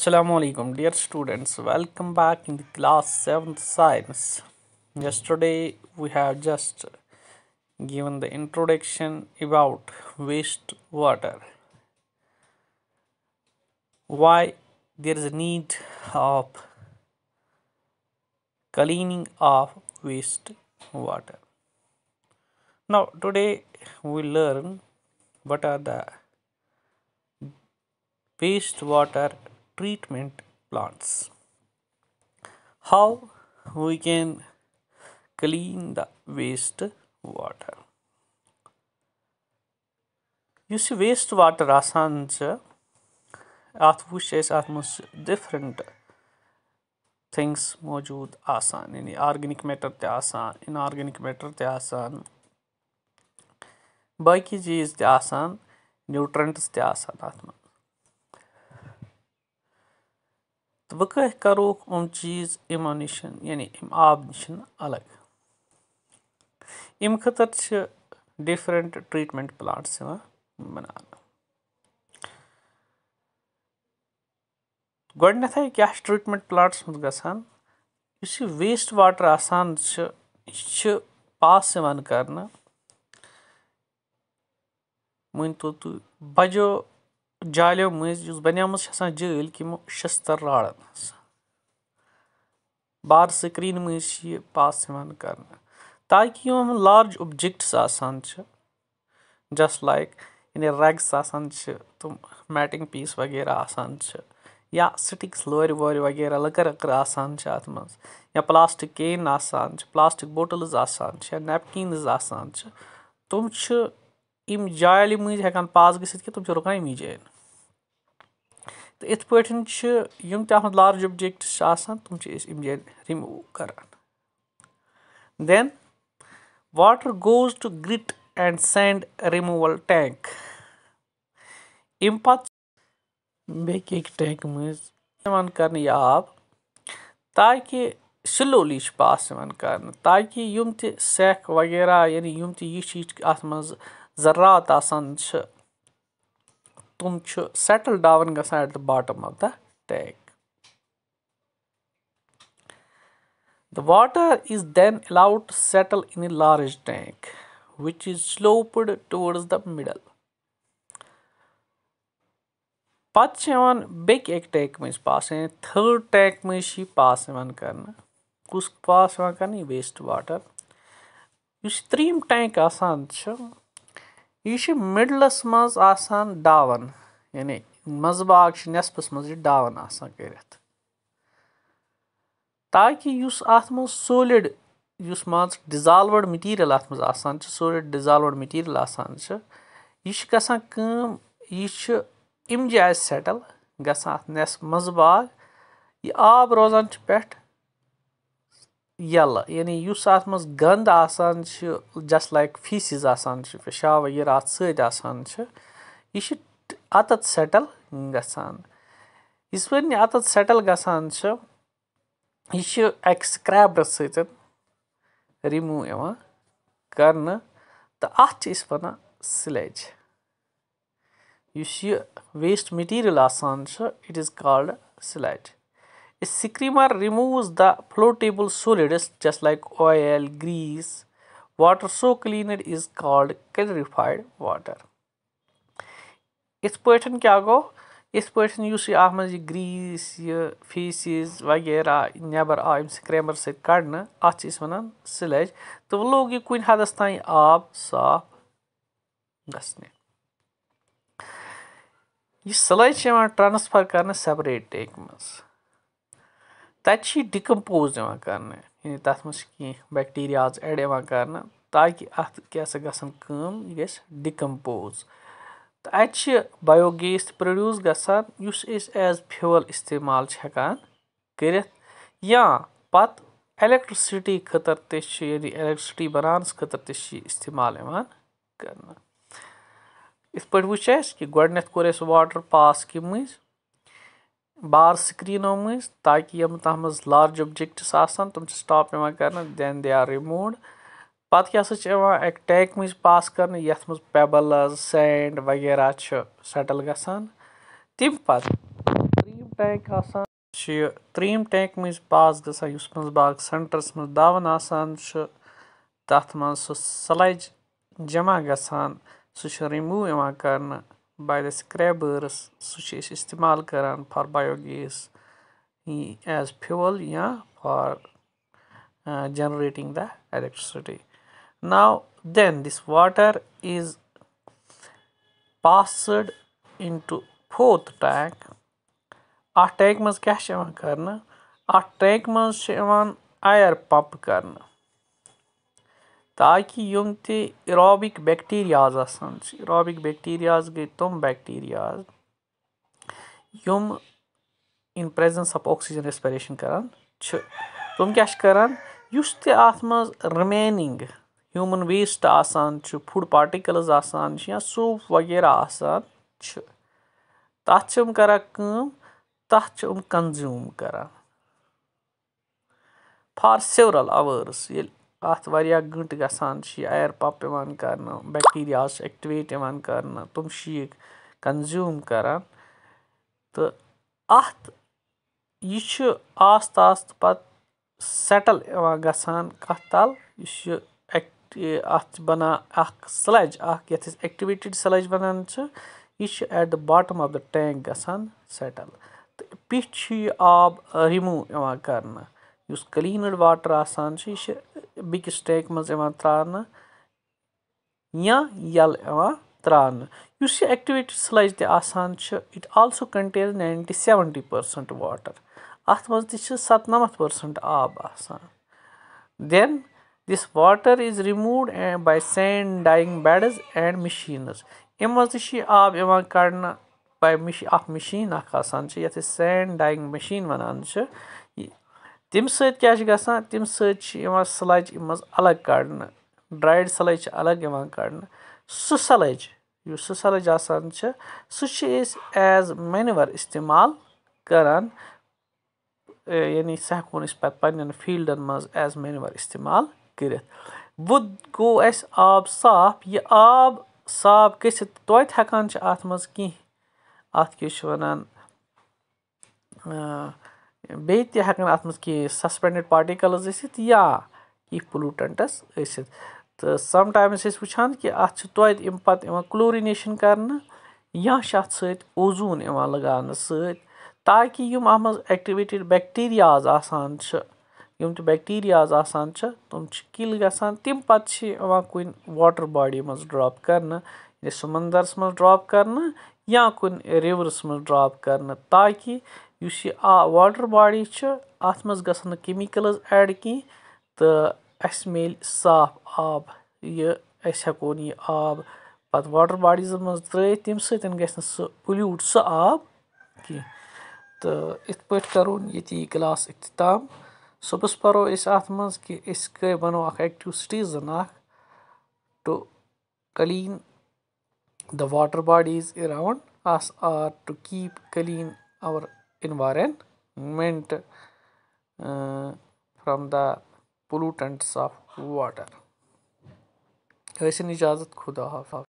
Assalamu alaikum dear students welcome back in the class 7th science yesterday we have just given the introduction about waste water why there is a need of cleaning of waste water now today we learn what are the waste water treatment plants. How we can clean the waste water. You see waste wastewater asancha at wush is atmos different things maujood asan yani organic matter te asan inorganic matter te asan बाकी cheez te asan nutrients ते आसान आत्मा تہٕ وۄنۍ کٲتھۍ کَروکھ یِم چیٖز یِمو نِش یعنی امہِ آبہٕ نِش الگ امہِ خٲطرٕ چھِ ڈِفرَنٛٹ ٹرٛیٖٹمٮ۪نٛٹ پٕلانٛٹٕس یِوان بَناونہٕ گۄڈٕنٮ۪تھٕے کیٛاہ چھُ ٹرٛیٖٹمٮ۪نٛٹ پٕلانٛٹَس منٛز گژھان یُس یہِ ویسٹ واٹَر آسان چھُ یہِ چھُ پاس یِوان کَرنہٕ مٲنۍ تو تُہۍ بَجو جالیو مٔنٛزۍ یُس بَنیامٕژ چھِ آسان جٲلۍ یِمو شِستٕر راڑَن ہٕنٛز بار سِکریٖن مٔنٛزۍ چھِ یہِ پاس یِوان کَرنہٕ تاکہِ یِم یِمَن لارٕج اوٚبجَکٹٕس آسان چھِ جَس لایک یعنے ریگٕس آسان چھِ تِم میٹِنٛگ پیٖس وغیرہ آسان چھِ یا سٹِکٕس لورِ وورِ وغیرہ لٔکٕر ؤکٕر آسان چھِ اَتھ منٛز یا پٕلاسٹِک کین آسان چھِ پٕلاسٹِک بوٹلٕز آسان چھِ یا نٮ۪پکیٖنٕز آسان چھِ تِم چھِ इम जाल मज हम पास गुम रुकान इमी जान तो इथ पी तक लार्ज ऑब्जेक्ट तुम इम जान रिमूव करान then water goes to grit and sand removal tank अम प टैंक मजान कर आब ताकि स्लोली पास कर ताकि सेख वगैरह यानी यम तीज अ ذرات آسان چھِ تِم چھِ سیٹٕل ڈاوُن گژھان at the bottom of the tank the water is then allowed to settle in a large tank which is sloped towards the middle پَتہٕ چھِ یِوان بیٚکہِ اَکہِ ٹینکہِ مٔنٛزۍ پاس یعنی تھٲڈ ٹینکہِ مٔنٛزۍ چھِ یہِ پاس یِوان کَرنہٕ کُس پاس یِوان کَرنہٕ یہِ ویسٹ واٹر یُس یہِ ترٛیٚیِم ٹینک آسان چھُ یہِ چھُ مِڈلَس منٛز آسان ڈاوَن یعنے منٛزٕ باغ چھُ نٮ۪صفس منٛز یہِ ڈاوَن آسان کٔرِتھ تاکہِ یُس اَتھ منٛز سولِڈ یُس مان ژٕ ڈِزالوٕڈ میٹیٖریَل اَتھ منٛز آسان چھُ سولٕڈ ڈِزالوٕڈ مِٹیٖریَل آسان چھِ یہِ چھُ گَژھان کٲم یہِ چھُ اَمہِ جایہِ سیٚٹٕل گَژھان اَتھ نیٚصفہٕ منٛزٕ باغ یہِ آب روزان چھِ پٮ۪ٹھٕ یَلہٕ یعنی یُس اَتھ منٛز گنٛد آسان چھِ جَسٹ لایِک فیٖسِز آسان چھِ پِشاب وغیرہ اَتھ سۭتۍ آسان چھِ یہِ چھِ اَتَتھ سٮ۪ٹٕل گژھان یِژھ پھِرِ نہٕ اَتَتھ سٮ۪ٹٕل گژھان چھِ یہِ چھِ اَکہِ سٕکرٛیبرٕ سۭتۍ رِموٗ یِوان کَرنہٕ تہٕ اَتھ چھِ أسۍ وَنان سِلیج یُس یہِ ویسٹ مِٹیٖریَل آسان چھُ it is called sludge A skimmer removes the floatable solids just like oil, grease, water so cleaned is called clarified water. इस पठन क्या गो इस पठन यु अत मे ग्रीस ये फीसिस वगैरह नबर आव स्क्रैमर सड़ अत वन स्लज तो वह लोग यह कुन हदस तान आब साफ ग यह से ट्रांसफर कर सपरेट टेक मज़ تَتہِ چھِ یہِ ڈِکَمپوز یِوان کَرنہٕ یعنی تَتھ منٛز چھِ کینٛہہ بیٚکٹیٖریاز ایڈ یِوان کَرنہٕ تاکہِ اَتھ کیٛاہ سا گژھن کٲم یہِ گژھِ ڈِکَمپوز تہٕ اَتہِ چھِ بَیو گیس تہِ پرٛڈیوٗس گژھان یُس أسۍ ایز فِوَل استعمال چھِ ہٮ۪کان کٔرِتھ یا پَتہٕ اٮ۪لٮ۪کٹِرٛسِٹی خٲطرٕ تہِ چھِ یعنی اٮ۪لٮ۪کٹِرٛسِٹی بَناونَس خٲطرٕ تہِ چھِ یہِ استعمال یِوان کَرنہٕ یِتھ پٲٹھۍ وٕچھ اَسہِ کہِ گۄڈنٮ۪تھ کوٚر اَسہِ واٹَر پاس کہِ مٔنٛزۍ बार स्क्रीनों मज ताकि तह मज लार्ज ऑब्जेक्ट्स आसन तुम स्टॉप इवान कर दैन दे आर रिमूव पत् क्या एक टैक मज पास कर पेबल सेंड वगैरह सेटल ग तम पीम टैंक त्रम टैंक मज पास ग बाग सेंटरस मज दावन आसान तथ मज सलज जमा ग सू रिमूव इवान करना باے دَ سٕکرٛیبٲرٕس سُہ چھِ أسۍ استعمال کَران فار بَیوگیس ایز فِیوَل یا for جَنریٹِنٛگ the electricity now then this water is passed into fourth tank اَتھ ٹینٛکہِ منٛز کیٛاہ چھِ یِوان کَرنہٕ اَتھ ٹینٛکہِ منٛز چھِ یِوان اَیَر پَمپ کَرنہٕ ताकि यम तरबिक बैक्टीरियाज आरबिक बैक्टीरियाज गई तम बैक्टीरियाज यम in presence of oxygen respiration कर तुम क्या करान उस ह्यूमन वेस्ट आसान फूड पार्टिकल्स आसान या सूप वगैरह आसान तथ कम कंज्यूम कर फार सेवरल आवर्स ये اَتھ واریاہ گٲنٛٹہٕ گژھان چھِ یہِ اَیَر پَمپ یِوان کَرنہٕ بیٚکٹیٖریاز چھِ ایٚکٹِویٹ یِوان کَرنہٕ تِم چھِ یہِ کَنزیوٗم کَران تہٕ اَتھ یہِ چھُ آستہٕ آستہٕ پَتہٕ سیٚٹٕل یِوان گژھان کَتھ تَل یُس یہِ ایٚکٹہِ اَتھ چھِ بَنان اَکھ سٕلَج اَکھ یَتھ أسۍ ایٚکٹِویٹِڈ سٕلَج وَنان چھِ یہِ چھِ at the bottom of the tank گژھان سیٚٹٕل تہٕ پٮ۪ٹھ چھُ یہِ آب رِموٗ یِوان کَرنہٕ یُس کٕلیٖنٕڈ واٹَر آسان چھُ یہِ چھِ بیٚکِس ٹیکہِ منٛز یِوان ترٛاونہٕ یا یَلہٕ یِوان ترٛاونہٕ یُس یہِ ایٚکٹِویٹِڈ سٕلَج تہِ آسان چھِ it also contain ninety seventy percent water اَتھ منٛز تہِ چھِ سَتنَمَتھ پٔرسَنٛٹ آب آسان then this water is removed and by sand drying beds and machines اَمہِ منٛز تہِ چھِ یہِ آب یِوان کَڑنہٕ بَے مِش اَکھ مِشیٖن اَکھ آسان چھِ یَتھ أسۍ سینٛڈ ڈایِنٛگ مِشیٖن وَنان چھِ تمہِ سۭتۍ کیٛاہ چھُ گژھان تمہِ سۭتۍ چھِ یِوان سٕلَج اَمہِ منٛز الگ کَڑنہٕ ڈرٛایڈ سٕلَج چھِ الگ یِوان کَڑنہٕ سُہ سٕلَج یُس سُہ سٕلَج آسان چھِ سُہ چھِ أسۍ ایز مینِوَر استعمال کَران یعنی سُہ ہٮ۪کون أسۍ پَتہٕ پنٛنٮ۪ن فیٖلڈَن منٛز ایز مینِوَر استعمال کٔرِتھ وۄنۍ گوٚو اَسہِ آب صاف یہِ آب صاف گٔژھِتھ تویتہِ ہٮ۪کان چھِ اَتھ منٛز کینٛہہ اَتھ کیٛاہ چھِ وَنان बेहतर हकन अत मे सस्पेंडेड पार्टिकल्स ऐसी या कि पुलूटेंटस ऐसी तो सम टाइम्स वुचान कि अत पत क्लोरीनेशन कर ओजून लगान साकि एक्टिवेटेड बैक्टीरियाज आसान यम तो बैक्टीरियाज आसान तुम किल ग तम पा कुन वाटर बॉडी मज ड्रॉप कर समंदरस मज ड्रॉप कर या कुन रिवरस मज ड्रॉप कर ताकि یہ یہِ آ واٹَر باڈی ات اَتھ منٛز گژھن ایڈ کی تو اس میلہِ صاف آب یہ ہکو یہ آب پہ واٹر باڈیز منٛز ترٛٲیِتھ تم سی پلیوٹ سہ آب کی تو ات پہ کرو یہ کلاس اختتام صبح پرو ات اَتھ کہ بنو اکٹو سٹیزن اَکھ ایٚکٹِو سِٹیٖزَن اَکھ to clean the water or to keep clean اور environment uh, from the pollutants of water ऐसे इजाज़त खुदा हाफ